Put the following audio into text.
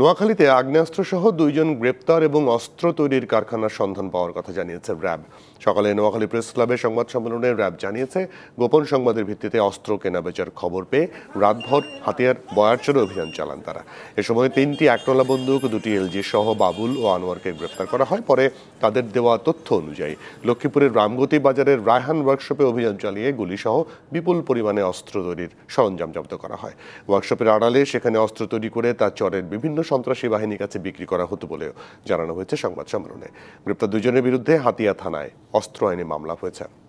নোয়াখালীতে আগ্নেয়াস্ত্রসহ দুইজন গ্রেপ্তার এবং অস্ত্র তৈরির কারখানার সন্ধান পাওয়ার কথা জানিয়েছে র্যাব সকালে নোয়াখালী প্রেস ক্লাবে সংবাদ সম্মেলনে র্যাব জানিয়েছে গোপন সংবাদের ভিত্তিতে অস্ত্র কেনাবেচার খবর পেয়ে রাতভর হাতিয়ার বয়ারচরে অভিযান চালান তারা এ সময় তিনটি একটলা বন্দুক দুটি এলজি সহ বাবুল ও আনোয়ারকে গ্রেপ্তার করা হয় পরে তাদের দেওয়া তথ্য অনুযায়ী লক্ষ্মীপুরের রামগতি বাজারের রায়হান ওয়ার্কশপে অভিযান চালিয়ে গুলিসহ বিপুল পরিমাণে অস্ত্র তৈরির সরঞ্জাম জব্দ করা হয় ওয়ার্কশপের আড়ালে সেখানে অস্ত্র তৈরি করে তা চরের বিভিন্ন সন্ত্রাসী বাহিনীর কাছে বিক্রি করা হতো বলেও জানানো হয়েছে সংবাদ সম্মেলনে গ্রেপ্তার দুজনের বিরুদ্ধে হাতিয়া থানায় অস্ত্র আইনে মামলা হয়েছে